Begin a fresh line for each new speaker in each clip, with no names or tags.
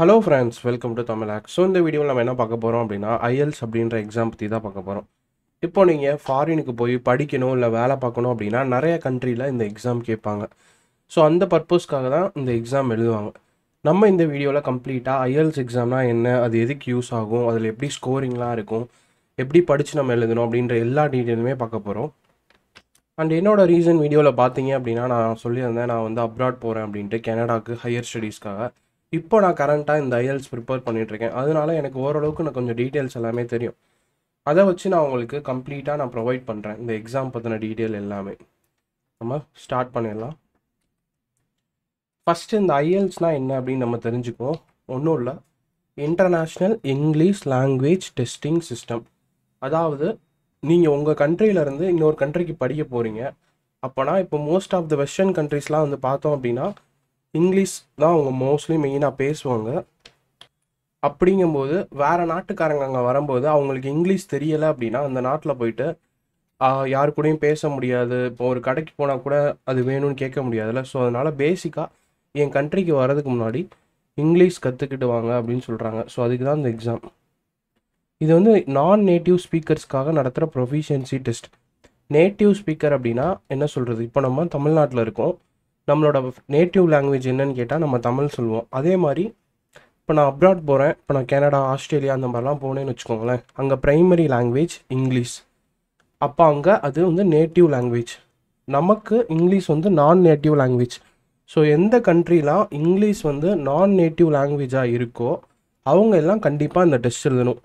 hello friends welcome to Tamil ஆக்ஸ் so இந்த வீடியோவில் நம்ம என்ன பார்க்க போகிறோம் அப்படின்னா ஐஎல்ஸ் அப்படின்ற எக்ஸாம் பற்றி தான் பார்க்க போகிறோம் இப்போ நீங்கள் ஃபாரினுக்கு போய் படிக்கணும் இல்லை வேலை பார்க்கணும் அப்படின்னா நிறைய கண்ட்ரியில் இந்த எக்ஸாம் கேட்பாங்க ஸோ அந்த பர்பஸ்க்காக தான் இந்த எக்ஸாம் எழுதுவாங்க நம்ம இந்த வீடியோவில் கம்ப்ளீட்டாக ஐஎல்ஸ் எக்ஸாம்னா என்ன அது எதுக்கு யூஸ் ஆகும் அதில் எப்படி ஸ்கோரிங்லாம் இருக்கும் எப்படி படித்து நம்ம எழுதணும் அப்படின்ற எல்லா டீட்டெயிலுமே பார்க்க போகிறோம் அண்ட் என்னோட ரீசன் வீடியோவில் பார்த்தீங்க அப்படின்னா நான் சொல்லியிருந்தேன் நான் வந்து அப்ராட் போகிறேன் அப்படின்ட்டு கனடாவுக்கு ஹையர் ஸ்டடீஸ்க்காக இப்போ நான் கரண்ட்டாக இந்த ஐஎல்ஸ் ப்ரிப்பேர் பண்ணிகிட்ருக்கேன் அதனால எனக்கு ஓரளவுக்கு நான் கொஞ்சம் டீட்டெயில்ஸ் எல்லாமே தெரியும் அதை வச்சு நான் உங்களுக்கு கம்ப்ளீட்டாக நான் ப்ரொவைட் பண்ணுறேன் இந்த எக்ஸாம் பற்றின டீட்டெயில் எல்லாமே நம்ம ஸ்டார்ட் பண்ணிடலாம் ஃபஸ்ட்டு இந்த ஐஎல்ஸ்னால் என்ன அப்படின்னு நம்ம தெரிஞ்சுக்குவோம் ஒன்றும் இல்லை international English language testing system அதாவது நீங்கள் உங்கள் கண்ட்ரியிலேருந்து இன்னொரு கண்ட்ரிக்கு படிக்க போகிறீங்க அப்போனா இப்போ மோஸ்ட் ஆஃப் த வெஸ்டர்ன் கண்ட்ரிஸ்லாம் வந்து பார்த்தோம் அப்படின்னா இங்கிலீஷ் தான் அவங்க மோஸ்ட்லி மெயினாக பேசுவாங்க அப்படிங்கும்போது வேறு நாட்டுக்காரங்க அங்கே வரும்போது அவங்களுக்கு இங்கிலீஷ் தெரியலை அப்படின்னா அந்த நாட்டில் போயிட்டு யாரு கூடயும் பேச முடியாது இப்போ ஒரு கடைக்கு போனால் கூட அது வேணும்னு கேட்க முடியாதுல்ல ஸோ அதனால் பேசிக்காக என் கண்ட்ரிக்கு வர்றதுக்கு முன்னாடி இங்கிலீஷ் கற்றுக்கிட்டு வாங்க அப்படின்னு சொல்கிறாங்க ஸோ அதுக்கு தான் இந்த எக்ஸாம் இது வந்து நான் நேட்டிவ் ஸ்பீக்கர்ஸ்க்காக நடத்துகிற ப்ரொஃபிஷியன்சி டெஸ்ட் நேட்டிவ் ஸ்பீக்கர் அப்படின்னா என்ன சொல்கிறது இப்போ நம்ம தமிழ்நாட்டில் இருக்கோம் நம்மளோட நேட்டிவ் லாங்குவேஜ் என்னன்னு கேட்டால் நம்ம தமிழ் சொல்லுவோம் அதே மாதிரி இப்போ நான் அப்ராட் போகிறேன் இப்போ நான் கனடா ஆஸ்திரேலியா அந்த மாதிரிலாம் போனேன்னு வச்சுக்கோங்களேன் அங்கே ப்ரைமரி லாங்குவேஜ் இங்கிலீஷ் அப்போ அங்கே அது வந்து நேட்டிவ் லாங்குவேஜ் நமக்கு இங்கிலீஷ் வந்து நான் நேட்டிவ் லாங்குவேஜ் ஸோ எந்த கண்ட்ரிலாம் இங்கிலீஷ் வந்து நான் நேட்டிவ் லாங்குவேஜாக இருக்கோ அவங்க எல்லாம் கண்டிப்பாக இந்த டெஸ்ட் எழுதணும்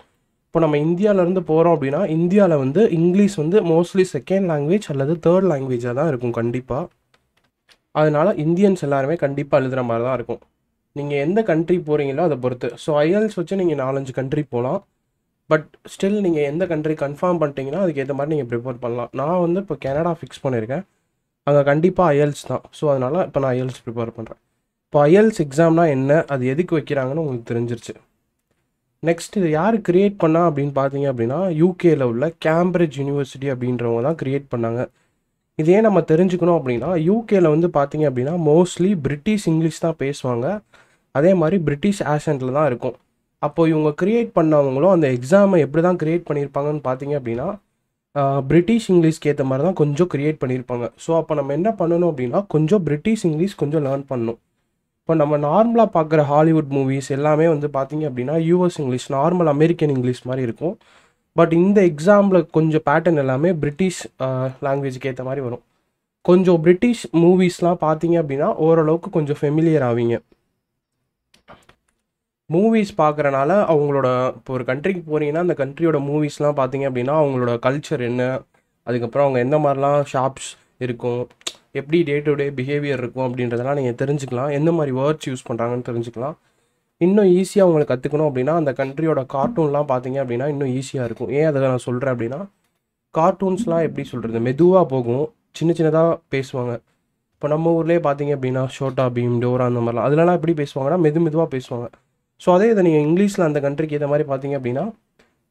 இப்போ நம்ம இந்தியாவிலேருந்து போகிறோம் அப்படின்னா இந்தியாவில் வந்து இங்கிலீஷ் வந்து மோஸ்ட்லி செகண்ட் லாங்குவேஜ் அல்லது தேர்ட் லாங்குவேஜாக தான் இருக்கும் கண்டிப்பாக அதனால் இந்தியன்ஸ் எல்லாருமே கண்டிப்பாக எழுதுகிற மாதிரி தான் இருக்கும் நீங்கள் எந்த கண்ட்ரி போகிறீங்களோ அதை பொறுத்து ஸோ ஐஎல்ஸ் வச்சு நீங்கள் நாலஞ்சு கண்ட்ரி போகலாம் பட் ஸ்டில் நீங்கள் எந்த கண்ட்ரி கன்ஃபார்ம் பண்ணிட்டீங்கன்னா அதுக்கு ஏற்ற மாதிரி நீங்கள் ப்ரிப்பேர் பண்ணலாம் நான் வந்து இப்போ கனடா ஃபிக்ஸ் பண்ணியிருக்கேன் அங்கே கண்டிப்பாக ஐஎல்ஸ் தான் ஸோ அதனால் இப்போ நான் ஐஎல்ஸ் ப்ரிப்பேர் பண்ணுறேன் இப்போ ஐஎல்ஸ் எக்ஸாம்னால் என்ன அது எதுக்கு வைக்கிறாங்கன்னு உங்களுக்கு தெரிஞ்சிருச்சு நெக்ஸ்ட் இது யார் க்ரியேட் பண்ணா அப்படின்னு பார்த்தீங்க அப்படின்னா யூகேயில் உள்ள கேம்பிரிட்ஜ் யூனிவர்சிட்டி அப்படின்றவங்க தான் க்ரியேட் பண்ணாங்க இதே நம்ம தெரிஞ்சுக்கணும் அப்படின்னா யூகேல வந்து பார்த்தீங்க அப்படின்னா மோஸ்ட்லி பிரிட்டிஷ் இங்கிலீஷ் தான் பேசுவாங்க அதே மாதிரி பிரிட்டிஷ் ஆசன்ட்டில் தான் இருக்கும் அப்போது இவங்க க்ரியேட் பண்ணவங்களும் அந்த எக்ஸாமை எப்படி தான் க்ரியேட் பண்ணியிருப்பாங்கன்னு பார்த்தீங்க அப்படின்னா பிரிட்டிஷ் இங்கிலீஷ்க்கு ஏற்ற மாதிரி தான் கொஞ்சம் க்ரியேட் பண்ணியிருப்பாங்க ஸோ அப்போ நம்ம என்ன பண்ணணும் அப்படின்னா கொஞ்சம் பிரிட்டிஷ் இங்கிலீஷ் கொஞ்சம் லேர்ன் பண்ணணும் இப்போ நம்ம நார்மலாக பார்க்குற ஹாலிவுட் மூவிஸ் எல்லாமே வந்து பார்த்திங்க அப்படின்னா US English normal American English மாதிரி இருக்கும் பட் இந்த எக்ஸாமில் கொஞ்சம் பேட்டர்ன் எல்லாமே பிரிட்டிஷ் லாங்குவேஜுக்கு ஏற்ற மாதிரி வரும் கொஞ்சம் பிரிட்டிஷ் மூவிஸ்லாம் பார்த்தீங்க அப்படின்னா ஓரளவுக்கு கொஞ்சம் ஃபெமிலியர் ஆவீங்க மூவிஸ் பார்க்குறனால அவங்களோட இப்போ ஒரு கண்ட்ரிக்கு போகிறீங்கன்னா அந்த கண்ட்ரியோட மூவிஸ்லாம் பார்த்தீங்க அப்படின்னா அவங்களோட கல்ச்சர் என்ன அதுக்கப்புறம் அவங்க எந்த மாதிரிலாம் ஷாப்ஸ் இருக்கும் எப்படி டே டு டே பிஹேவியர் இருக்கும் அப்படின்றதெல்லாம் நீங்கள் தெரிஞ்சுக்கலாம் எந்த மாதிரி வேர்ட்ஸ் யூஸ் பண்ணுறாங்கன்னு தெரிஞ்சுக்கலாம் இன்னும் ஈஸியாக உங்களை கற்றுக்கணும் அப்படின்னா அந்த கண்ட்ரியோட கார்ட்டூன்லாம் பார்த்தீங்க அப்படின்னா இன்னும் ஈஸியாக இருக்கும் ஏன் அதை நான் சொல்கிறேன் அப்படின்னா கார்ட்டூன்ஸ்லாம் எப்படி சொல்கிறது மெதுவாக போகும் சின்ன சின்னதாக பேசுவாங்க இப்போ நம்ம ஊர்லேயே பார்த்தீங்க அப்படின்னா ஷோட்டா பீம் டோரா அந்த மாதிரிலாம் அதிலலாம் எப்படி பேசுவாங்கன்னா மெது மெதுவாக பேசுவாங்க ஸோ அதே இதை நீங்கள் இங்கிலீஷில் அந்த கண்ட்ரிக்கு ஏற்ற மாதிரி பார்த்தீங்க அப்படின்னா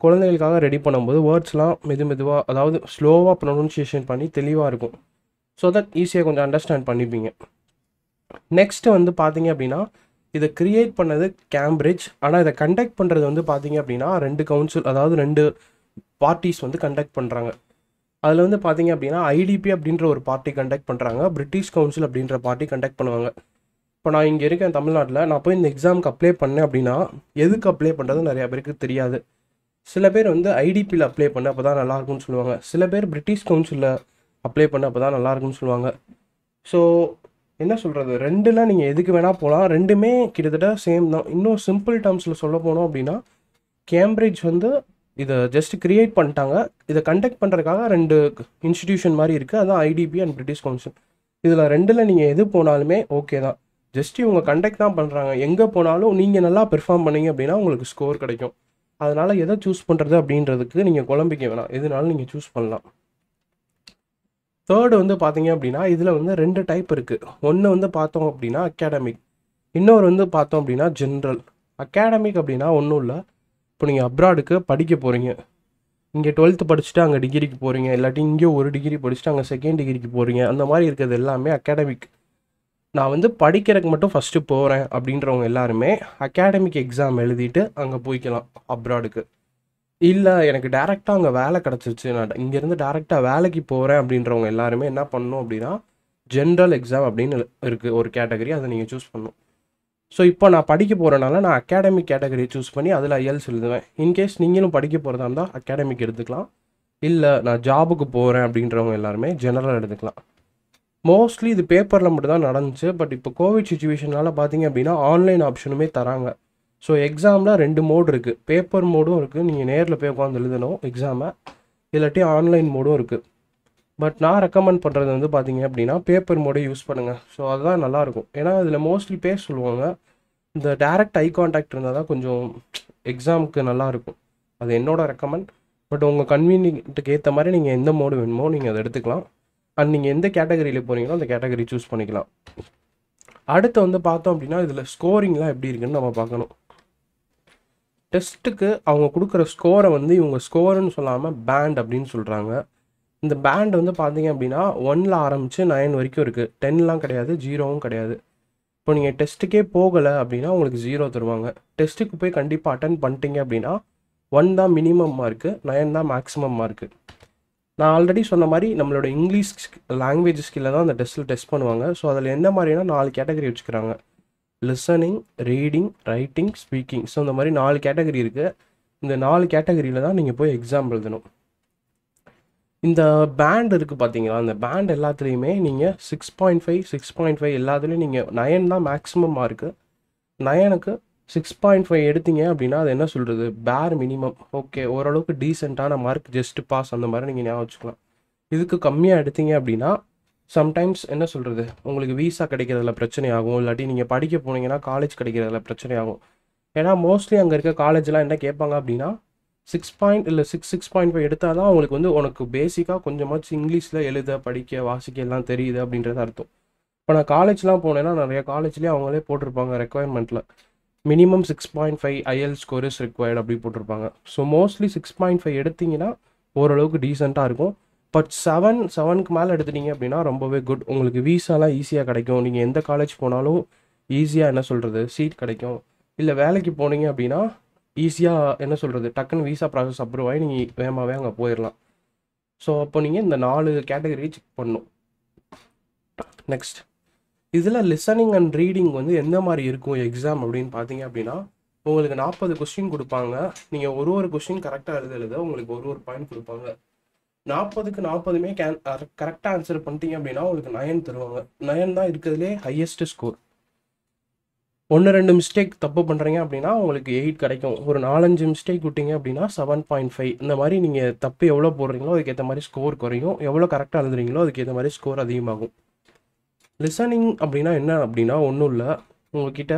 குழந்தைகளுக்காக ரெடி பண்ணும்போது வேர்ட்ஸ்லாம் மெது மெதுவாக அதாவது ஸ்லோவாக ப்ரொனன்சியேஷன் பண்ணி தெளிவாக இருக்கும் ஸோ தட் ஈஸியாக கொஞ்சம் அண்டர்ஸ்டாண்ட் பண்ணிப்பீங்க நெக்ஸ்ட்டு வந்து பார்த்தீங்க அப்படின்னா இதை கிரியேட் பண்ணது கேம்பிரிட்ஜ் ஆனால் இதை கண்டக்ட் பண்ணுறது வந்து பார்த்தீங்க அப்படின்னா ரெண்டு கவுன்சில் அதாவது ரெண்டு பார்ட்டிஸ் வந்து கண்டக்ட் பண்ணுறாங்க அதில் வந்து பார்த்தீங்க அப்படின்னா ஐடிபி அப்படின்ற ஒரு பார்ட்டி கண்டக்ட் பண்ணுறாங்க பிரிட்டிஷ் கவுன்சில் அப்படின்ற பார்ட்டி கண்டக்ட் பண்ணுவாங்க இப்போ நான் இங்கே இருக்கேன் தமிழ்நாட்டில் நான் போய் இந்த எக்ஸாமுக்கு அப்ளை பண்ணேன் அப்படின்னா எதுக்கு அப்ளை பண்ணுறது நிறையா பேருக்கு தெரியாது சில பேர் வந்து ஐடிபியில் அப்ளை பண்ண அப்போ தான் நல்லாயிருக்கும்னு சொல்லுவாங்க சில பேர் பிரிட்டிஷ் கவுன்சிலில் அப்ளை பண்ண அப்போ தான் நல்லாயிருக்கும்னு சொல்லுவாங்க ஸோ என்ன சொல்கிறது ரெண்டுலாம் நீங்கள் எதுக்கு வேணால் போகலாம் ரெண்டுமே கிட்டத்தட்ட சேம் தான் இன்னும் சிம்பிள் டேர்ம்ஸில் சொல்ல போனோம் அப்படின்னா கேம்பிரிட்ஜ் வந்து இதை ஜஸ்ட் க்ரியேட் பண்ணிட்டாங்க இதை கண்டக்ட் பண்ணுறதுக்காக ரெண்டு இன்ஸ்டிடியூஷன் மாதிரி இருக்குது அதுதான் ஐடிபி அண்ட் பிரிட்டிஷ் கவுன்சில் இதில் ரெண்டில் நீங்கள் எது போனாலுமே ஓகே தான் ஜஸ்ட் இவங்க கண்டக்ட் தான் பண்ணுறாங்க எங்கே போனாலும் நீங்கள் நல்லா பெர்ஃபார்ம் பண்ணீங்க அப்படின்னா உங்களுக்கு ஸ்கோர் கிடைக்கும் அதனால் எதை சூஸ் பண்ணுறது அப்படின்றதுக்கு நீங்கள் குழம்பிக்க வேணாம் எதுனாலும் நீங்கள் சூஸ் பண்ணலாம் தேர்டு வந்து பார்த்தீங்க அப்படின்னா இதில் வந்து ரெண்டு டைப் இருக்குது ஒன்று வந்து பார்த்தோம் அப்படின்னா அகாடமிக் இன்னொரு வந்து பார்த்தோம் அப்படின்னா ஜென்ரல் அகாடமிக் அப்படின்னா ஒன்றும் இல்லை இப்போ நீங்கள் அப்ராடுக்கு படிக்க போகிறீங்க இங்கே டுவெல்த்து படிச்சுட்டு அங்கே டிகிரிக்கு போகிறீங்க இல்லாட்டி இங்கே ஒரு டிகிரி படிச்சுட்டு அங்கே செகண்ட் டிகிரிக்கு போகிறீங்க அந்த மாதிரி இருக்கிறது எல்லாமே அகாடமிக் நான் வந்து படிக்கிறதுக்கு மட்டும் ஃபஸ்ட்டு போகிறேன் அப்படின்றவங்க எல்லாருமே அகாடமிக் எக்ஸாம் எழுதிட்டு அங்கே போய்க்கலாம் அப்ராடுக்கு இல்லை எனக்கு டேரெக்டாக அங்கே வேலை கிடச்சிருச்சு நான் இங்கேருந்து டேரெக்டாக வேலைக்கு போகிறேன் அப்படின்றவங்க எல்லாருமே என்ன பண்ணும் அப்படின்னா ஜென்ரல் எக்ஸாம் அப்படின்னு இருக்குது ஒரு கேட்டகரி அதை நீங்கள் சூஸ் பண்ணும் ஸோ இப்போ நான் படிக்க போகிறனால நான் அகாடமிக் கேட்டகரி சூஸ் பண்ணி அதில் ஐஎல்ஸ் எழுதுவேன் இன்கேஸ் நீங்களும் படிக்க போகிறதா இருந்தால் அகாடமிக் எடுத்துக்கலாம் இல்லை நான் ஜாபுக்கு போகிறேன் அப்படின்றவங்க எல்லாருமே ஜெனரல் எடுத்துக்கலாம் மோஸ்ட்லி இது பேப்பரில் மட்டும் தான் நடந்துச்சு பட் இப்போ கோவிட் சுச்சுவேஷனால் பார்த்தீங்க அப்படின்னா ஆன்லைன் ஆப்ஷனுமே தராங்க ஸோ எக்ஸாமில் ரெண்டு மோடு இருக்குது பேப்பர் மோடும் இருக்குது நீங்கள் நேரில் போய் உட்காந்து எழுதணும் எக்ஸாமை இல்லாட்டி ஆன்லைன் மோடும் இருக்குது பட் நான் ரெக்கமெண்ட் பண்ணுறது வந்து பார்த்தீங்க அப்படின்னா பேப்பர் மோடே யூஸ் பண்ணுங்கள் ஸோ அதுதான் நல்லாயிருக்கும் ஏன்னா அதில் மோஸ்ட்லி பேர் சொல்லுவாங்க இந்த டேரக்ட் ஐ கான்டாக்ட் இருந்தால் தான் கொஞ்சம் எக்ஸாமுக்கு நல்லாயிருக்கும் அது என்னோட ரெக்கமெண்ட் பட் உங்கள் கன்வீனியன்ட்டுக்கு ஏற்ற மாதிரி நீங்கள் எந்த மோடு வேணுமோ நீங்கள் அதை எடுத்துக்கலாம் அண்ட் நீங்கள் எந்த கேட்டகரியில் போனீங்களோ அந்த கேட்டகரி சூஸ் பண்ணிக்கலாம் அடுத்து வந்து பார்த்தோம் அப்படின்னா இதில் ஸ்கோரிங்லாம் எப்படி இருக்குன்னு நம்ம பார்க்கணும் டெஸ்ட்டுக்கு அவங்க கொடுக்குற ஸ்கோரை வந்து இவங்க ஸ்கோருன்னு சொல்லாமல் பேண்ட் அப்படின்னு சொல்கிறாங்க இந்த பேண்ட் வந்து பார்த்தீங்க அப்படின்னா ஒன்னில் ஆரம்பித்து நைன் வரைக்கும் இருக்குது டென்லாம் கிடையாது ஜீரோவும் கிடையாது இப்போ நீங்கள் டெஸ்ட்டுக்கே போகலை அப்படின்னா உங்களுக்கு ஜீரோ தருவாங்க டெஸ்ட்டுக்கு போய் கண்டிப்பாக அட்டன் பண்ணிட்டீங்க அப்படின்னா ஒன் தான் மினிமம் மார்க்கு நயன் தான் மேக்ஸிமம் மார்க்கு நான் ஆல்ரெடி சொன்ன மாதிரி நம்மளோட இங்கிலீஷ் லாங்குவேஜ் ஸ்கில்ல தான் அந்த டெஸ்ட்டில் டெஸ்ட் பண்ணுவாங்க ஸோ அதில் என்ன மாதிரினா நாலு கேட்டகரி வச்சுக்கிறாங்க listening reading writing speaking so இந்த மாதிரி நாலு கேட்டகரி இருக்குது இந்த நாலு கேட்டகரியில் தான் நீங்கள் போய் எக்ஸாம் எழுதணும் இந்த பேண்ட் இருக்குது பார்த்தீங்களா அந்த பேண்ட் எல்லாத்துலேயுமே நீங்கள் six point five six point five எல்லாத்துலேயும் நீங்கள் நயன் தான் மேக்ஸிமம் மார்க்கு நயனுக்கு சிக்ஸ் பாயிண்ட் ஃபைவ் எடுத்தீங்க அப்படின்னா அது என்ன சொல்கிறது பேர் மினிமம் ஓகே ஓரளவுக்கு டீசெண்டான மார்க் ஜஸ்ட் பாஸ் அந்த மாதிரி நீங்கள் ஞாபகம் வச்சுக்கலாம் இதுக்கு கம்மியாக எடுத்தீங்க அப்படின்னா சம்டைம்ஸ் என்ன சொல்கிறது உங்களுக்கு வீசா கிடைக்கிறதுல பிரச்சனை ஆகும் இல்லாட்டி நீங்கள் படிக்க போனீங்கன்னா காலேஜ் கிடைக்கிறதுல பிரச்சனை ஆகும் ஏன்னா மோஸ்ட்லி அங்கே இருக்க காலேஜ்லாம் என்ன கேட்பாங்க அப்படின்னா சிக்ஸ் பாயிண்ட் இல்லை சிக்ஸ் சிக்ஸ் பாயிண்ட் ஃபைவ் எடுத்தால் தான் அவங்களுக்கு வந்து உனக்கு பேசிக்காக கொஞ்சமாச்சும் இங்கிலீஷில் எழுத படிக்க வாசிக்க எல்லாம் தெரியுது அப்படின்றத அர்த்தம் இப்போ நான் காலேஜ்லாம் போனேன்னா நிறைய காலேஜ்லேயே அவங்களே போட்டிருப்பாங்க ரெக்குவயர்மெண்ட்டில் மினிமம் சிக்ஸ் பாயிண்ட் ஃபைவ் ஐஎல் ஸ்கோர்ஸ் ரெக்குவயர்ட் அப்படி போட்டிருப்பாங்க so mostly six point five எடுத்தீங்கன்னா ஓரளவுக்கு டீசெண்டாக இருக்கும் பட் செவன் செவனுக்கு மேலே எடுத்துட்டீங்க அப்படின்னா ரொம்பவே குட் உங்களுக்கு வீசாலாம் ஈஸியாக கிடைக்கும் நீங்கள் எந்த காலேஜ் போனாலும் ஈஸியாக என்ன சொல்கிறது சீட் கிடைக்கும் இல்லை வேலைக்கு போனீங்க அப்படின்னா ஈஸியாக என்ன சொல்கிறது டக்குன்னு வீசா ப்ராசஸ் அப்ரூவ் ஆகி நீங்கள் வேகமாகவே அங்கே போயிடலாம் ஸோ அப்போ நீங்கள் இந்த நாலு கேட்டகரி செக் பண்ணும் நெக்ஸ்ட் இதில் லிசனிங் அண்ட் ரீடிங் வந்து எந்த மாதிரி இருக்கும் எக்ஸாம் அப்படின்னு பார்த்தீங்க அப்படின்னா உங்களுக்கு நாற்பது கொஸ்டின் கொடுப்பாங்க நீங்கள் ஒரு ஒரு கொஸ்டின் கரெக்டாக எழுத எழுத உங்களுக்கு ஒரு ஒரு பாயிண்ட் கொடுப்பாங்க நாற்பதுக்கு நாற்பதுமே கேன் கரெக்டாக ஆன்சர் பண்ணிட்டீங்க அப்படின்னா உங்களுக்கு நயன் தருவாங்க நயன் தான் இருக்கிறதுலே ஹையஸ்ட் ஸ்கோர் ஒன்று ரெண்டு மிஸ்டேக் தப்பு பண்ணுறீங்க அப்படின்னா உங்களுக்கு எயிட் கிடைக்கும் ஒரு நாலஞ்சு மிஸ்டேக் விட்டீங்க அப்படின்னா செவன் பாயிண்ட் ஃபைவ் இந்த மாதிரி நீங்கள் தப்பு எவ்வளோ போடுறீங்களோ அதுக்கேற்ற மாதிரி ஸ்கோர் குறையும் எவ்வளோ கரெக்டாக எழுதுறீங்களோ அதுக்கேற்ற மாதிரி ஸ்கோர் அதிகமாகும் லிசனிங் அப்படின்னா என்ன அப்படின்னா ஒன்றும் இல்லை உங்கள்கிட்ட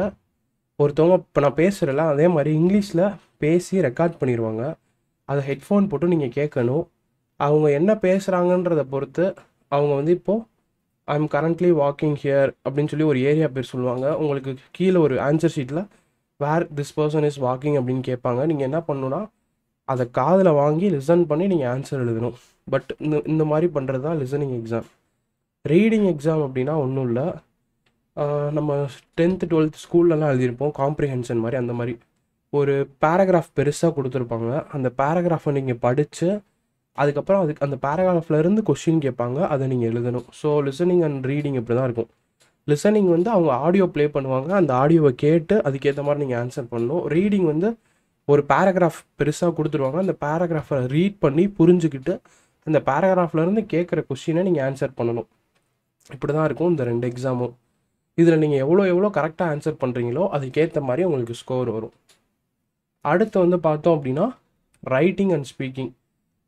ஒருத்தவங்க இப்போ நான் பேசுகிறல அதே மாதிரி இங்கிலீஷில் பேசி ரெக்கார்ட் பண்ணிடுவாங்க அதை ஹெட்ஃபோன் போட்டு நீங்கள் கேட்கணும் அவங்க என்ன பேசுகிறாங்கன்றத பொறுத்து அவங்க வந்து இப்போது I am currently walking here அப்படின்னு சொல்லி ஒரு ஏரியா பேர் சொல்லுவாங்க உங்களுக்கு கீழே ஒரு ஆன்சர் ஷீட்டில் where this person is walking அப்படின்னு கேட்பாங்க நீங்கள் என்ன பண்ணணுன்னா அதை காதில் வாங்கி லிசன் பண்ணி நீங்கள் ஆன்சர் எழுதணும் பட் இந்த இந்த மாதிரி பண்ணுறது தான் லிசனிங் எக்ஸாம் ரீடிங் எக்ஸாம் அப்படின்னா ஒன்றும் இல்லை நம்ம டென்த்து டுவெல்த் ஸ்கூல்லலாம் எழுதியிருப்போம் காம்ப்ரிஹென்ஷன் மாதிரி அந்த மாதிரி ஒரு பேராகிராஃப் பெருசாக கொடுத்துருப்பாங்க அந்த பேராகிராஃபை நீங்கள் படித்து அதுக்கப்புறம் அதுக்கு அந்த பேராகிராஃப்லேருந்து கொஷின் கேட்பாங்க அதை நீங்கள் எழுதணும் ஸோ லிசனிங் அண்ட் ரீடிங் இப்படி தான் இருக்கும் லிசனிங் வந்து அவங்க ஆடியோ ப்ளே பண்ணுவாங்க அந்த ஆடியோவை கேட்டு அதுக்கேற்ற மாதிரி நீங்கள் ஆன்சர் பண்ணணும் ரீடிங் வந்து ஒரு பேராகிராஃப் பெருசாக கொடுத்துருவாங்க அந்த பேராகிராஃபை ரீட் பண்ணி புரிஞ்சுக்கிட்டு அந்த பேராகிராஃப்லேருந்து கேட்குற கொஷினை நீங்கள் ஆன்சர் பண்ணணும் இப்படி தான் இருக்கும் இந்த ரெண்டு எக்ஸாமும் இதில் நீங்கள் எவ்வளோ எவ்வளோ கரெக்டாக ஆன்சர் பண்ணுறீங்களோ அதுக்கேற்ற மாதிரி உங்களுக்கு ஸ்கோர் வரும் அடுத்து வந்து பார்த்தோம் அப்படின்னா writing and speaking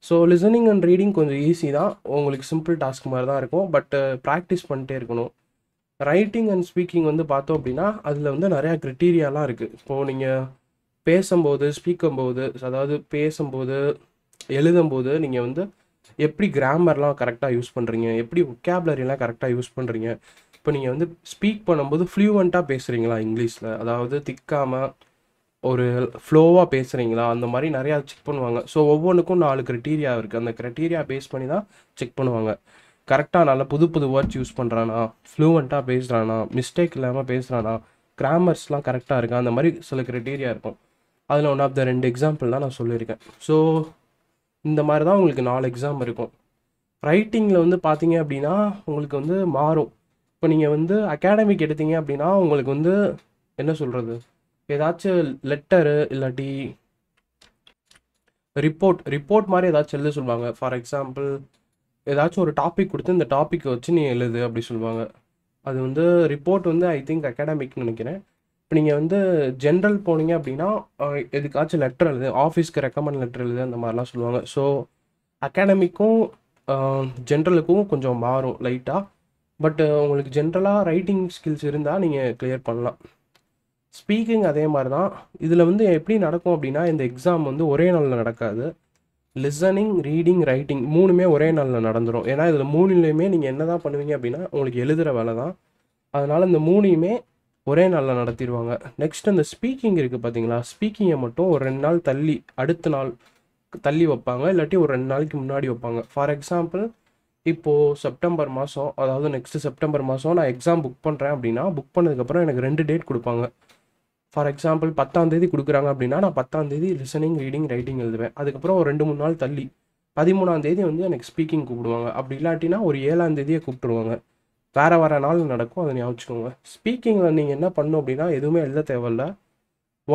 so listening and reading கொஞ்சம் ஈஸி தான் உங்களுக்கு சிம்பிள் டாஸ்க் மாதிரி தான் இருக்கும் பட் ப்ராக்டிஸ் uh, பண்ணிட்டே இருக்கணும் ரைட்டிங் அண்ட் ஸ்பீக்கிங் வந்து பார்த்தோம் அப்படின்னா அதில் வந்து நிறையா க்ரிட்டீரியாலாம் இருக்குது இப்போது நீங்கள் பேசும்போது ஸ்பீக்கும்போது அதாவது பேசும்போது எழுதும்போது நீங்கள் வந்து எப்படி கிராமர்லாம் கரெக்டாக யூஸ் பண்ணுறீங்க எப்படி ஒக்கேப்லரிலாம் கரெக்டாக யூஸ் பண்ணுறீங்க இப்போ நீங்கள் வந்து ஸ்பீக் பண்ணும்போது ஃப்ளூவெண்ட்டாக பேசுகிறீங்களா இங்கிலீஷில் அதாவது திக்காமல் ஒரு ஃப்ளோவாக பேசுகிறீங்களா அந்த மாதிரி நிறையா செக் பண்ணுவாங்க ஸோ ஒவ்வொன்றுக்கும் நாலு க்ரைட்டீரியா இருக்குது அந்த க்ரைட்டீரியா பேஸ் பண்ணி தான் செக் பண்ணுவாங்க கரெக்டாக நல்லா புது புது வேர்ட்ஸ் யூஸ் பண்ணுறானா ஃப்ளூவெண்ட்டாக பேசுகிறானா மிஸ்டேக் இல்லாமல் பேசுகிறானா கிராமர்ஸ்லாம் கரெக்டாக இருக்கா அந்த மாதிரி சில க்ரைட்டீரியா இருக்கும் அதில் ஒன் ஆஃப் த ரெண்டு எக்ஸாம்பிள் தான் நான் சொல்லியிருக்கேன் ஸோ இந்த மாதிரி தான் உங்களுக்கு நாலு எக்ஸாம் இருக்கும் ரைட்டிங்கில் வந்து பார்த்தீங்க அப்படின்னா உங்களுக்கு வந்து மாறும் இப்போ நீங்கள் வந்து அகாடமிக் எடுத்தீங்க அப்படின்னா உங்களுக்கு வந்து என்ன சொல்கிறது ஏதாச்சும் லெட்டரு இல்லாட்டி ரிப்போர்ட் ரிப்போர்ட் மாதிரி ஏதாச்சும் எழுத சொல்லுவாங்க ஃபார் எக்ஸாம்பிள் ஏதாச்சும் ஒரு டாபிக் கொடுத்து இந்த டாப்பிக்கை வச்சு நீ எழுது அப்படி சொல்லுவாங்க அது வந்து ரிப்போர்ட் வந்து ஐ திங்க் அகாடமிக்னு நினைக்கிறேன் இப்போ நீங்கள் வந்து ஜென்ரல் போனீங்க அப்படின்னா எதுக்காச்சும் லெட்டர் எழுது ஆஃபீஸ்க்கு ரெக்கமெண்ட் லெட்டர் எழுது அந்த மாதிரிலாம் சொல்லுவாங்க ஸோ அகாடமிக்கும் ஜென்ரலுக்கும் கொஞ்சம் மாறும் லைட்டாக பட் உங்களுக்கு ஜென்ரலாக ரைட்டிங் ஸ்கில்ஸ் இருந்தால் நீங்கள் கிளியர் பண்ணலாம் ஸ்பீக்கிங் அதே மாதிரி தான் இதில் வந்து எப்படி நடக்கும் அப்படின்னா இந்த எக்ஸாம் வந்து ஒரே நாளில் நடக்காது லிசனிங் ரீடிங் ரைட்டிங் மூணுமே ஒரே நாளில் நடந்துடும் ஏன்னா இதில் மூணுலேயுமே நீங்கள் என்ன தான் பண்ணுவீங்க அப்படின்னா உங்களுக்கு எழுதுகிற வேலை தான் அதனால் இந்த மூணையுமே ஒரே நாளில் நடத்திடுவாங்க நெக்ஸ்ட் அந்த ஸ்பீக்கிங் இருக்குது பார்த்தீங்களா ஸ்பீக்கிங்கை மட்டும் ஒரு ரெண்டு நாள் தள்ளி அடுத்த நாள் தள்ளி வைப்பாங்க இல்லாட்டி ஒரு ரெண்டு நாளைக்கு முன்னாடி வைப்பாங்க ஃபார் எக்ஸாம்பிள் இப்போது செப்டம்பர் மாதம் அதாவது நெக்ஸ்ட்டு செப்டம்பர் மாதம் நான் எக்ஸாம் புக் பண்ணுறேன் அப்படின்னா புக் பண்ணதுக்கப்புறம் எனக்கு ரெண்டு டேட் கொடுப்பாங்க ஃபார் எக்ஸாம்பிள் பத்தாந்தேதி கொடுக்குறாங்க அப்படின்னா நான் பத்தாந்தேதி லிசனிங் ரீடிங் ரைட்டிங் எழுதுவேன் அதுக்கப்புறம் ஒரு ரெண்டு மூணு நாள் தள்ளி பதிமூணாந்தேதி வந்து எனக்கு ஸ்பீக்கிங் கூப்பிடுவாங்க அப்படி இல்லாட்டினா ஒரு ஏழாந்தேதியை கூப்பிட்டுருவாங்க வேறு வர நாள் நடக்கும் அதை ஞாபகம் ஸ்பீக்கிங்கில் நீங்கள் என்ன பண்ணும் அப்படின்னா எதுவுமே எழுத தேவையில்ல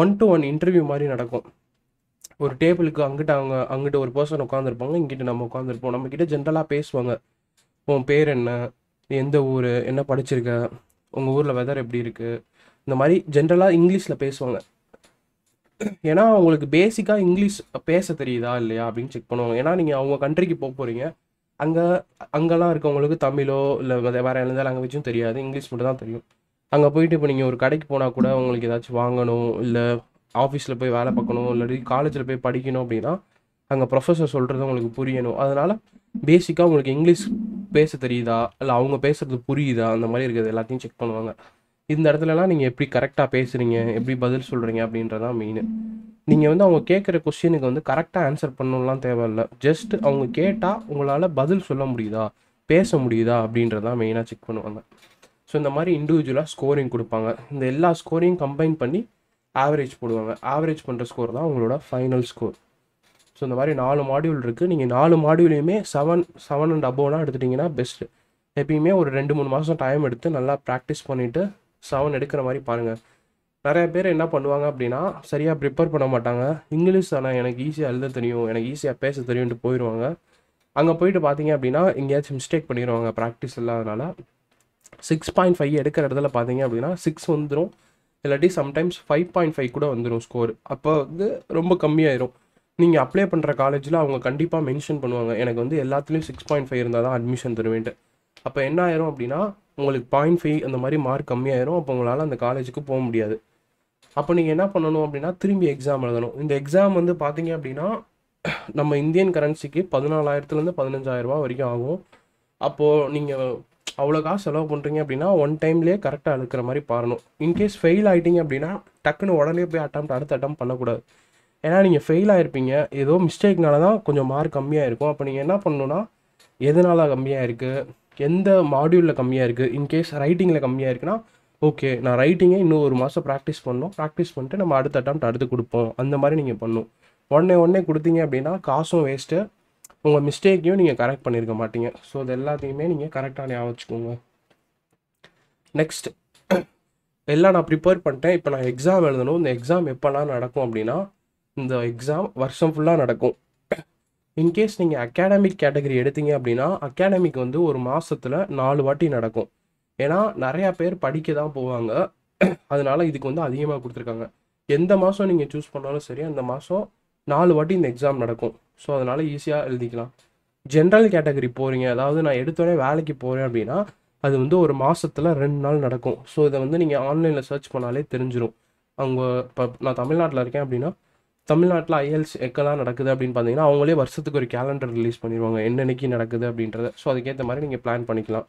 ஒன் டு ஒன் இன்டர்வியூ மாதிரி நடக்கும் ஒரு டேபிளுக்கு அங்கிட்ட அவங்க அங்கிட்ட ஒரு பர்சன் உட்காந்துருப்பாங்க இங்கிட்ட நம்ம உட்காந்துருப்போம் நம்மக்கிட்ட ஜென்ரலாக பேசுவாங்க உன் பேர் என்ன எந்த ஊர் என்ன படிச்சிருக்க உங்கள் ஊரில் வெதர் எப்படி இருக்குது இந்த மாதிரி ஜென்ரலாக இங்கிலீஷில் பேசுவாங்க ஏன்னா அவங்களுக்கு பேசிக்காக இங்கிலீஷ் பேச தெரியுதா இல்லையா அப்படின்னு செக் பண்ணுவாங்க ஏன்னா நீங்கள் அவங்க கண்ட்ரிக்கு போக போகிறீங்க அங்கே அங்கெல்லாம் இருக்கவங்களுக்கு தமிழோ இல்லை வேறு எந்த லாங்குவேஜும் தெரியாது இங்கிலீஷ் மட்டும் தான் தெரியும் அங்கே போயிட்டு இப்போ நீங்கள் ஒரு கடைக்கு போனால் கூட உங்களுக்கு ஏதாச்சும் வாங்கணும் இல்லை ஆஃபீஸில் போய் வேலை பார்க்கணும் இல்லாட்டி காலேஜில் போய் படிக்கணும் அப்படின்னா அங்கே ப்ரொஃபஸர் சொல்கிறது உங்களுக்கு புரியணும் அதனால் பேசிக்காக உங்களுக்கு இங்கிலீஷ் பேச தெரியுதா இல்லை அவங்க பேசுகிறது புரியுதா அந்த மாதிரி இருக்கிறது எல்லாத்தையும் செக் பண்ணுவாங்க இந்த இடத்துலலாம் நீங்கள் எப்படி கரெக்டாக பேசுகிறீங்க எப்படி பதில் சொல்கிறீங்க அப்படின்றதான் மெயின் நீங்கள் வந்து அவங்க கேட்குற கொஸ்டினுக்கு வந்து கரெக்டாக ஆன்சர் பண்ணணும்லாம் தேவையில்லை ஜஸ்ட் அவங்க கேட்டால் உங்களால் பதில் சொல்ல முடியுதா பேச முடியுதா அப்படின்றதான் மெயினாக செக் பண்ணுவாங்க ஸோ இந்த மாதிரி இண்டிவிஜுவலாக ஸ்கோரிங் கொடுப்பாங்க இந்த எல்லா ஸ்கோரையும் கம்பைன் பண்ணி ஆவரேஜ் போடுவாங்க ஆவரேஜ் பண்ணுற ஸ்கோர் தான் உங்களோட ஃபைனல் ஸ்கோர் ஸோ இந்த மாதிரி நாலு மாடியூல் இருக்குது நீங்கள் நாலு மாடியூலையுமே செவன் செவன் அண்ட் அபோவ்லாம் எடுத்துட்டிங்கன்னா பெஸ்ட்டு எப்பயுமே ஒரு ரெண்டு மூணு மாதம் டைம் எடுத்து நல்லா ப்ராக்டிஸ் பண்ணிவிட்டு செவன் எடுக்கிற மாதிரி பாருங்கள் நிறைய பேர் என்ன பண்ணுவாங்க அப்படின்னா சரியாக ப்ரிப்பேர் பண்ண மாட்டாங்க இங்கிலீஷ் ஆனால் எனக்கு ஈஸியாக எழுத தெரியும் எனக்கு ஈஸியாக பேச தெரியும்ட்டு போயிடுவாங்க அங்கே போயிட்டு பார்த்தீங்க அப்படின்னா எங்கேயாச்சும் மிஸ்டேக் பண்ணிடுவாங்க ப்ராக்டிஸ் இல்லாதனால சிக்ஸ் பாயிண்ட் ஃபைவ் எடுக்கிற இடத்துல பார்த்தீங்க அப்படின்னா சிக்ஸ் வந்துடும் இல்லாட்டி சம்டைம்ஸ் ஃபைவ் பாயிண்ட் ஃபைவ் கூட வந்துடும் ஸ்கோர் அப்போ வந்து ரொம்ப கம்மியாயிரும் நீங்கள் அப்ளை பண்ணுற காலேஜில் அவங்க கண்டிப்பாக மென்ஷன் பண்ணுவாங்க எனக்கு வந்து எல்லாத்துலேயும் சிக்ஸ் பாயிண்ட் ஃபைவ் இருந்தால் தான் அட்மிஷன் தருவேன்ட்டு அப்போ என்ன ஆயிரும் அப்படின்னா உங்களுக்கு பாயிண்ட் ஃபைவ் அந்த மாதிரி மார்க் கம்மியாயிரும் அப்போ உங்களால் அந்த காலேஜுக்கு போக முடியாது அப்போ நீங்கள் என்ன பண்ணணும் அப்படின்னா திரும்பி எக்ஸாம் எழுதணும் இந்த எக்ஸாம் வந்து பார்த்தீங்க அப்படின்னா நம்ம இந்தியன் கரன்சிக்கு பதினாலாயிரத்துலேருந்து பதினஞ்சாயிரரூபா வரைக்கும் ஆகும் அப்போது நீங்கள் அவ்வளோ காசு செலவு பண்ணுறீங்க அப்படின்னா ஒன் டைம்லேயே கரெக்டாக அழுக்கிற மாதிரி பாருணும் இன்கேஸ் ஃபெயில் ஆகிட்டீங்க அப்படின்னா டக்குன்னு உடனே போய் அட்டம் அடுத்த அட்டம் பண்ணக்கூடாது ஏன்னா நீங்கள் ஃபெயில் ஆகிருப்பீங்க ஏதோ மிஸ்டேக்னால தான் கொஞ்சம் மார்க் கம்மியாக இருக்கும் அப்போ நீங்கள் என்ன பண்ணணுன்னா எதனால் கம்மியாக இருக்குது எந்த மாடியூலில் கம்மியாக இருக்குது இன்கேஸ் ரைட்டிங்கில் கம்மியாக இருக்குன்னா ஓகே நான் ரைட்டிங்கே இன்னும் ஒரு மாதம் ப்ராக்டிஸ் பண்ணோம் ப்ராக்டிஸ் பண்ணிட்டு நம்ம அடுத்த அட்டம் அடுத்து கொடுப்போம் அந்த மாதிரி நீங்கள் பண்ணும் உடனே உடனே கொடுத்தீங்க அப்படின்னா காசும் வேஸ்ட்டு உங்கள் மிஸ்டேக்கையும் நீங்கள் கரெக்ட் பண்ணியிருக்க மாட்டீங்க ஸோ அது எல்லாத்தையுமே நீங்கள் கரெக்டாக ஞாபகம் வச்சுக்கோங்க நெக்ஸ்ட் எல்லாம் நான் ப்ரிப்பேர் பண்ணிட்டேன் இப்போ நான் எக்ஸாம் எழுதணும் இந்த எக்ஸாம் எப்போல்லாம் நடக்கும் அப்படின்னா இந்த எக்ஸாம் வருஷம் ஃபுல்லாக நடக்கும் இன்கேஸ் நீங்கள் அகாடமிக் கேட்டகரி எடுத்தீங்க அப்படின்னா அகாடமிக் வந்து ஒரு மாதத்தில் நாலு வாட்டி நடக்கும் ஏன்னா நிறையா பேர் படிக்க தான் போவாங்க அதனால் இதுக்கு வந்து அதிகமாக கொடுத்துருக்காங்க எந்த மாதம் நீங்கள் சூஸ் பண்ணாலும் சரி அந்த மாதம் நாலு வாட்டி இந்த எக்ஸாம் நடக்கும் ஸோ அதனால் ஈஸியாக எழுதிக்கலாம் ஜென்ரல் கேட்டகரி போகிறீங்க அதாவது நான் எடுத்தோடனே வேலைக்கு போகிறேன் அப்படின்னா அது வந்து ஒரு மாதத்தில் ரெண்டு நாள் நடக்கும் ஸோ இதை வந்து நீங்கள் ஆன்லைனில் சர்ச் பண்ணாலே தெரிஞ்சிடும் அவங்க இப்போ நான் தமிழ்நாட்டில் இருக்கேன் அப்படின்னா தமிழ்நாட்டில் ஐஎல்ஸ் எக்கெல்லாம் நடக்குது அப்படின்னு பார்த்தீங்கன்னா அவங்களே வருஷத்துக்கு ஒரு கேலண்டர் ரிலீஸ் பண்ணிடுவாங்க என்னென்னைக்கு நடக்குது அப்படின்றத ஸோ அதுக்கேற்ற மாதிரி நீங்கள் பிளான் பண்ணிக்கலாம்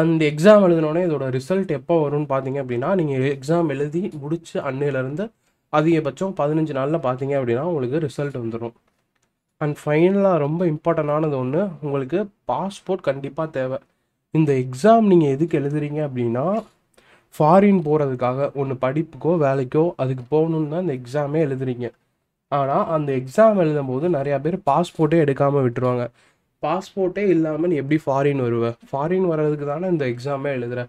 அந்த எக்ஸாம் எழுதினோடனே இதோட ரிசல்ட் எப்போ வரும்னு பார்த்தீங்க அப்படின்னா நீங்கள் எக்ஸாம் எழுதி முடிச்சு அன்னையிலேருந்து அதிகபட்சம் பதினஞ்சு நாளில் பார்த்தீங்க அப்படின்னா உங்களுக்கு ரிசல்ட் வந்துடும் அண்ட் ஃபைனலாக ரொம்ப இம்பார்ட்டண்டானது ஒன்று உங்களுக்கு பாஸ்போர்ட் கண்டிப்பாக தேவை இந்த எக்ஸாம் நீங்கள் எதுக்கு எழுதுறீங்க அப்படின்னா ஃபாரின் போகிறதுக்காக ஒன்று படிப்புக்கோ வேலைக்கோ அதுக்கு போகணுன்னு தான் இந்த எக்ஸாமே எழுதுறீங்க ஆனால் அந்த எக்ஸாம் போது நிறையா பேர் பாஸ்போர்ட்டே எடுக்காமல் விட்டுருவாங்க பாஸ்போர்ட்டே இல்லாமல் நீ எப்படி ஃபாரின் வருவ ஃபாரின் வர்றதுக்கு தானே இந்த எக்ஸாமே எழுதுற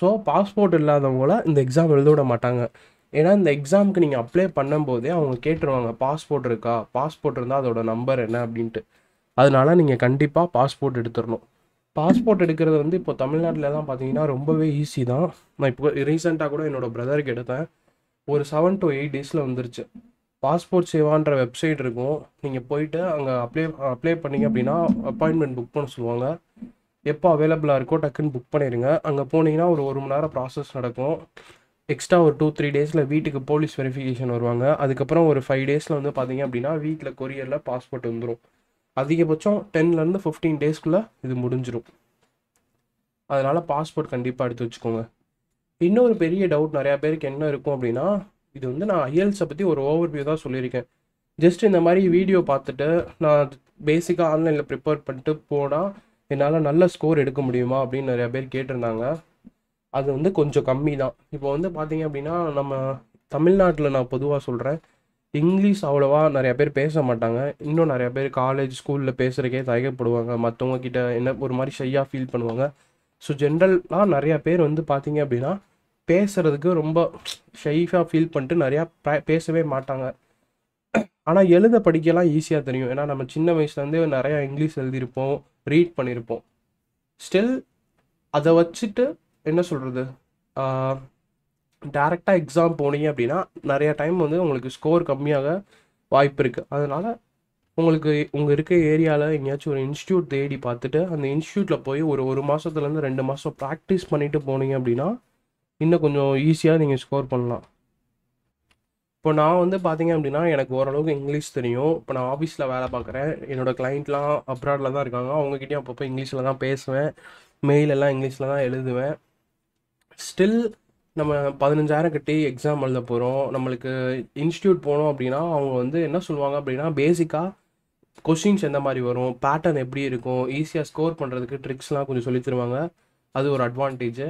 ஸோ பாஸ்போர்ட் இல்லாதவங்கள இந்த எக்ஸாம் எழுத விட மாட்டாங்க ஏன்னா இந்த எக்ஸாமுக்கு நீங்கள் அப்ளை பண்ணும்போதே அவங்க கேட்டுருவாங்க பாஸ்போர்ட் இருக்கா பாஸ்போர்ட் இருந்தால் அதோட நம்பர் என்ன அப்படின்ட்டு அதனால நீங்கள் கண்டிப்பாக பாஸ்போர்ட் எடுத்துடணும் பாஸ்போர்ட் எடுக்கிறது வந்து இப்போ தமிழ்நாட்டில் தான் பார்த்தீங்கன்னா ரொம்பவே ஈஸி தான் நான் இப்போ ரீசெண்டாக கூட என்னோடய பிரதருக்கு எடுத்தேன் ஒரு செவன் டு எயிட் டேஸில் வந்துருச்சு பாஸ்போர்ட் சேவான்ற வெப்சைட் இருக்கும் நீங்கள் போயிட்டு அங்கே அப்ளை அப்ளை பண்ணிங்க அப்படின்னா அப்பாயின்மெண்ட் புக் பண்ண சொல்லுவாங்க எப்போ அவைலபிளாக இருக்கோ டக்குன்னு புக் பண்ணிடுங்க அங்கே போனீங்கன்னா ஒரு ஒரு மணி நேரம் ப்ராசஸ் நடக்கும் எக்ஸ்ட்ரா ஒரு டூ த்ரீ டேஸில் வீட்டுக்கு போலீஸ் வெரிஃபிகேஷன் வருவாங்க அதுக்கப்புறம் ஒரு ஃபைவ் டேஸில் வந்து பார்த்தீங்க அப்படின்னா வீட்டில் கொரியரில் பாஸ்போர்ட் வந்துடும் அதிகபட்சம் டென்லேருந்து ஃபிஃப்டீன் டேஸ்க்குள்ளே இது முடிஞ்சிடும் அதனால் பாஸ்போர்ட் கண்டிப்பாக எடுத்து வச்சுக்கோங்க இன்னொரு பெரிய டவுட் நிறையா பேருக்கு என்ன இருக்கும் அப்படின்னா இது வந்து நான் ஐஎல்ஸை பற்றி ஒரு ஓவர்வியூ தான் சொல்லியிருக்கேன் ஜஸ்ட் இந்த மாதிரி வீடியோ பார்த்துட்டு நான் பேசிக்காக ஆன்லைனில் ப்ரிப்பேர் பண்ணிட்டு போனால் என்னால் நல்ல ஸ்கோர் எடுக்க முடியுமா அப்படின்னு நிறையா பேர் கேட்டிருந்தாங்க அது வந்து கொஞ்சம் கம்மி தான் இப்போ வந்து பார்த்தீங்க அப்படின்னா நம்ம தமிழ்நாட்டில் நான் பொதுவாக சொல்கிறேன் இங்கிலீஷ் அவ்வளோவா நிறைய பேர் பேச மாட்டாங்க இன்னும் நிறையா பேர் காலேஜ் ஸ்கூலில் பேசுகிறக்கே தயக்கப்படுவாங்க மற்றவங்க கிட்ட என்ன ஒரு மாதிரி ஷையாக ஃபீல் பண்ணுவாங்க ஸோ ஜென்ரலாக நிறையா பேர் வந்து பார்த்தீங்க அப்படின்னா பேசுகிறதுக்கு ரொம்ப ஷைஃபாக ஃபீல் பண்ணிட்டு நிறையா பேசவே மாட்டாங்க ஆனால் எழுத படிக்கலாம் ஈஸியாக தெரியும் ஏன்னா நம்ம சின்ன வயசுலேருந்தே நிறையா இங்கிலீஷ் எழுதியிருப்போம் ரீட் பண்ணியிருப்போம் ஸ்டில் அதை வச்சுட்டு என்ன சொல்கிறது டேரெக்டாக எக்ஸாம் போனீங்க அப்படின்னா நிறையா டைம் வந்து உங்களுக்கு ஸ்கோர் கம்மியாக வாய்ப்பு இருக்குது அதனால் உங்களுக்கு உங்கள் இருக்க ஏரியாவில் எங்கேயாச்சும் ஒரு இன்ஸ்டியூட் தேடி பார்த்துட்டு அந்த இன்ஸ்டியூட்டில் போய் ஒரு ஒரு மாதத்துலேருந்து ரெண்டு மாதம் ப்ராக்டிஸ் பண்ணிவிட்டு போனீங்க அப்படின்னா இன்னும் கொஞ்சம் ஈஸியாக நீங்கள் ஸ்கோர் பண்ணலாம் இப்போ நான் வந்து பார்த்தீங்க அப்படின்னா எனக்கு ஓரளவுக்கு இங்கிலீஷ் தெரியும் இப்போ நான் ஆஃபீஸில் வேலை பார்க்குறேன் என்னோடய கிளைண்ட்லாம் அப்ராடில் தான் இருக்காங்க அவங்ககிட்டயும் அப்பப்போ இங்கிலீஷில் தான் பேசுவேன் மெயிலெல்லாம் இங்கிலீஷில் தான் எழுதுவேன் ஸ்டில் நம்ம பதினஞ்சாயிரம் கட்டி எக்ஸாம் எழுத போகிறோம் நம்மளுக்கு இன்ஸ்டியூட் போனோம் அப்படின்னா அவங்க வந்து என்ன சொல்லுவாங்க அப்படின்னா பேசிக்காக கொஷின்ஸ் எந்த மாதிரி வரும் பேட்டர்ன் எப்படி இருக்கும் ஈஸியாக ஸ்கோர் பண்ணுறதுக்கு ட்ரிக்ஸ்லாம் கொஞ்சம் சொல்லி தருவாங்க அது ஒரு அட்வான்டேஜ்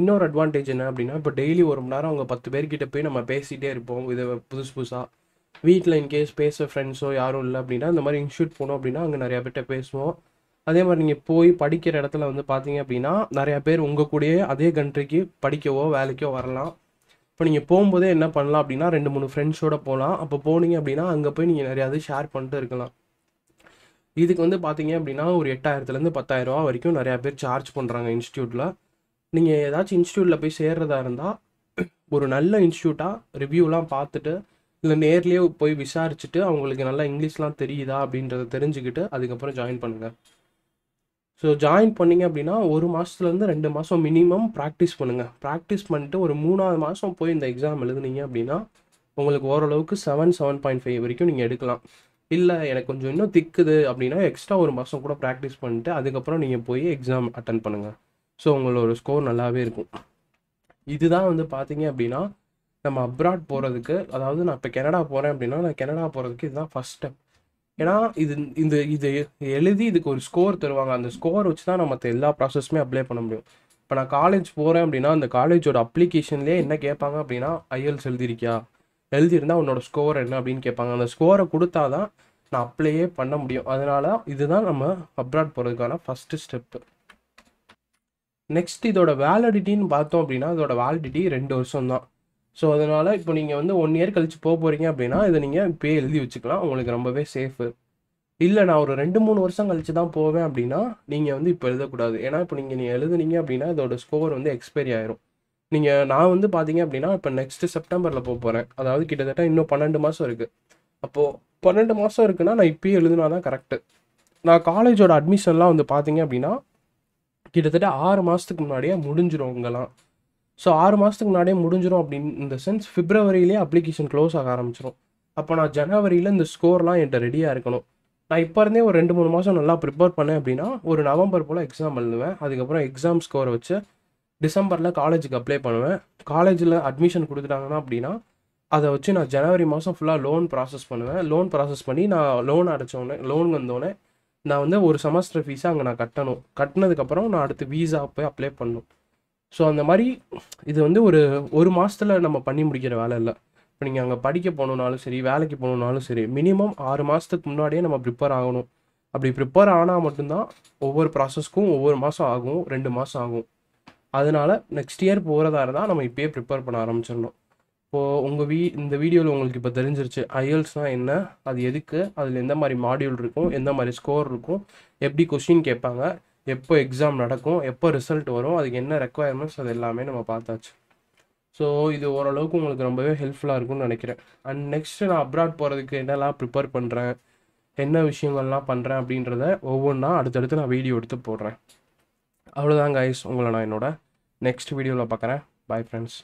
இன்னொரு அட்வான்டேஜ் என்ன அப்படின்னா இப்போ டெய்லி ஒரு மணி நேரம் அவங்க பத்து பேர்கிட்ட போய் நம்ம பேசிகிட்டே இருப்போம் இதை புதுசு புதுசாக வீட்டில் இன்கேஸ் பேச ஃப்ரெண்ட்ஸோ யாரும் இல்லை அப்படின்னா இந்த மாதிரி இன்ஸ்டியூட் போனோம் அப்படின்னா அங்கே நிறையா பேர்கிட்ட பேசுவோம் அதே மாதிரி நீங்கள் போய் படிக்கிற இடத்துல வந்து பார்த்தீங்க அப்படின்னா நிறையா பேர் உங்கள் கூடயே அதே கண்ட்ரிக்கு படிக்கவோ வேலைக்கோ வரலாம் இப்போ நீங்கள் போகும்போதே என்ன பண்ணலாம் அப்படின்னா ரெண்டு மூணு ஃப்ரெண்ட்ஸோட போகலாம் அப்போ போனீங்க அப்படின்னா அங்கே போய் நீங்கள் நிறையாவது ஷேர் பண்ணிட்டு இருக்கலாம் இதுக்கு வந்து பார்த்தீங்க அப்படின்னா ஒரு எட்டாயிரத்துலேருந்து ரூபா வரைக்கும் நிறையா பேர் சார்ஜ் பண்ணுறாங்க இன்ஸ்டியூட்டில் நீங்கள் ஏதாச்சும் இன்ஸ்டியூட்டில் போய் சேர்றதா இருந்தால் ஒரு நல்ல இன்ஸ்டியூட்டாக ரிவ்யூலாம் பார்த்துட்டு இல்லை நேர்லேயே போய் விசாரிச்சுட்டு அவங்களுக்கு நல்லா இங்கிலீஷ்லாம் தெரியுதா அப்படின்றத தெரிஞ்சுக்கிட்டு அதுக்கப்புறம் ஜாயின் பண்ணுங்கள் ஸோ ஜாயின் பண்ணிங்க அப்படின்னா ஒரு மாதத்துலேருந்து ரெண்டு மாதம் மினிமம் ப்ராக்டிஸ் பண்ணுங்கள் ப்ராக்டிஸ் பண்ணிட்டு ஒரு மூணாவது மாதம் போய் இந்த எக்ஸாம் எழுதுனீங்க அப்படின்னா உங்களுக்கு ஓரளவுக்கு செவன் செவன் பாயிண்ட் ஃபைவ் வரைக்கும் நீங்கள் எடுக்கலாம் இல்லை எனக்கு கொஞ்சம் இன்னும் திக்குது அப்படின்னா எக்ஸ்ட்ரா ஒரு மாதம் கூட ப்ராக்டிஸ் பண்ணிட்டு அதுக்கப்புறம் நீங்கள் போய் எக்ஸாம் அட்டன் பண்ணுங்கள் ஸோ உங்களோட ஸ்கோர் நல்லாவே இருக்கும் இதுதான் வந்து பார்த்தீங்க அப்படின்னா நம்ம அப்ராட் போகிறதுக்கு அதாவது நான் இப்போ கனடா போகிறேன் அப்படின்னா நான் கனடா போகிறதுக்கு இதுதான் ஃபஸ்ட் ஸ்டெப் ஏன்னா இது இந்த இது எழுதி இதுக்கு ஒரு ஸ்கோர் தருவாங்க அந்த ஸ்கோர் வச்சு தான் நம்ம எல்லா ப்ராசஸுமே அப்ளை பண்ண முடியும் இப்போ நான் காலேஜ் போகிறேன் அப்படின்னா அந்த காலேஜோட அப்ளிகேஷன்லேயே என்ன கேட்பாங்க அப்படின்னா ஐஎல்ஸ் எழுதிருக்கியா எழுதியிருந்தால் உன்னோட ஸ்கோர் என்ன அப்படின்னு கேட்பாங்க அந்த ஸ்கோரை கொடுத்தா தான் நான் அப்ளையே பண்ண முடியும் அதனால் இதுதான் நம்ம அப்ராட் போகிறதுக்கான ஃபஸ்ட்டு ஸ்டெப்பு நெக்ஸ்ட் இதோட வேலிடிட்டின்னு பார்த்தோம் அப்படின்னா இதோட வேலிடிட்டி ரெண்டு வருஷம் தான் ஸோ அதனால் இப்போ நீங்கள் வந்து ஒன் இயர் கழித்து போக போகிறீங்க அப்படின்னா இதை நீங்கள் இப்போயே எழுதி வச்சுக்கலாம் உங்களுக்கு ரொம்பவே சேஃபு இல்லை நான் ஒரு ரெண்டு மூணு வருஷம் கழித்து தான் போவேன் அப்படின்னா நீங்கள் வந்து இப்போ எழுதக்கூடாது ஏன்னா இப்போ நீங்கள் நீங்கள் எழுதுனீங்க அப்படின்னா இதோட ஸ்கோர் வந்து எக்ஸ்பைரி ஆயிரும் நீங்கள் நான் வந்து பார்த்தீங்க அப்படின்னா இப்போ நெக்ஸ்ட்டு செப்டம்பரில் போக போகிறேன் அதாவது கிட்டத்தட்ட இன்னும் பன்னெண்டு மாதம் இருக்குது அப்போது பன்னெண்டு மாதம் இருக்குன்னா நான் இப்போயே எழுதுனா தான் கரெக்டு நான் காலேஜோட அட்மிஷன்லாம் வந்து பார்த்தீங்க அப்படின்னா கிட்டத்தட்ட ஆறு மாதத்துக்கு முன்னாடியே முடிஞ்சிடும் உங்களாம் ஸோ ஆறு மாதத்துக்கு முன்னாடியே முடிஞ்சிடும் அப்படின்னு இந்த சென்ஸ் பிப்ரவரியிலே அப்ளிகேஷன் க்ளோஸ் ஆக ஆரம்பிச்சிடும் அப்போ நான் ஜனவரியில் இந்த ஸ்கோர்லாம் என்கிட்ட ரெடியாக இருக்கணும் நான் இப்போ இருந்தே ஒரு ரெண்டு மூணு மாதம் நல்லா ப்ரிப்பேர் பண்ணேன் அப்படின்னா ஒரு நவம்பர் போல் எக்ஸாம் எழுதுவேன் அதுக்கப்புறம் எக்ஸாம் ஸ்கோரை வச்சு டிசம்பரில் காலேஜுக்கு அப்ளை பண்ணுவேன் காலேஜில் அட்மிஷன் கொடுத்துட்டாங்கன்னா அப்படின்னா அதை வச்சு நான் ஜனவரி மாதம் ஃபுல்லாக லோன் ப்ராசஸ் பண்ணுவேன் லோன் ப்ராசஸ் பண்ணி நான் லோன் அடைச்சோடனே லோன் வந்தோடனே நான் வந்து ஒரு செமஸ்டர் ஃபீஸை அங்கே நான் கட்டணும் கட்டினதுக்கப்புறம் நான் அடுத்து வீசா போய் அப்ளை பண்ணணும் ஸோ அந்த மாதிரி இது வந்து ஒரு ஒரு மாதத்தில் நம்ம பண்ணி முடிக்கிற வேலை இல்லை இப்போ நீங்கள் அங்கே படிக்க போகணுன்னாலும் சரி வேலைக்கு போகணுன்னாலும் சரி மினிமம் ஆறு மாதத்துக்கு முன்னாடியே நம்ம ப்ரிப்பேர் ஆகணும் அப்படி ப்ரிப்பேர் ஆனால் மட்டும்தான் ஒவ்வொரு ப்ராசஸ்க்கும் ஒவ்வொரு மாதம் ஆகும் ரெண்டு மாதம் ஆகும் அதனால் நெக்ஸ்ட் இயர் போகிறதா இருந்தால் நம்ம இப்போயே ப்ரிப்பேர் பண்ண ஆரம்பிச்சிடணும் இப்போது உங்கள் வீ இந்த வீடியோவில் உங்களுக்கு இப்போ தெரிஞ்சிருச்சு ஐஎல்ஸ்னால் என்ன அது எதுக்கு அதில் எந்த மாதிரி மாடியூல் இருக்கும் எந்த மாதிரி ஸ்கோர் இருக்கும் எப்படி கொஷின் கேட்பாங்க எப்போ எக்ஸாம் நடக்கும் எப்போ ரிசல்ட் வரும் அதுக்கு என்ன ரெக்குவயர்மெண்ட்ஸ் அது எல்லாமே நம்ம பார்த்தாச்சு ஸோ இது ஓரளவுக்கு உங்களுக்கு ரொம்பவே ஹெல்ப்ஃபுல்லாக இருக்கும்னு நினைக்கிறேன் அண்ட் நெக்ஸ்ட்டு நான் அப்ராட் போகிறதுக்கு என்னெல்லாம் ப்ரிப்பேர் பண்ணுறேன் என்ன விஷயங்கள்லாம் பண்ணுறேன் அப்படின்றத ஒவ்வொன்றா அடுத்தடுத்து நான் வீடியோ எடுத்து போடுறேன் அவ்வளோதான் கைஸ் உங்களை நான் என்னோட நெக்ஸ்ட் வீடியோவில் பார்க்குறேன் பாய் ஃப்ரெண்ட்ஸ்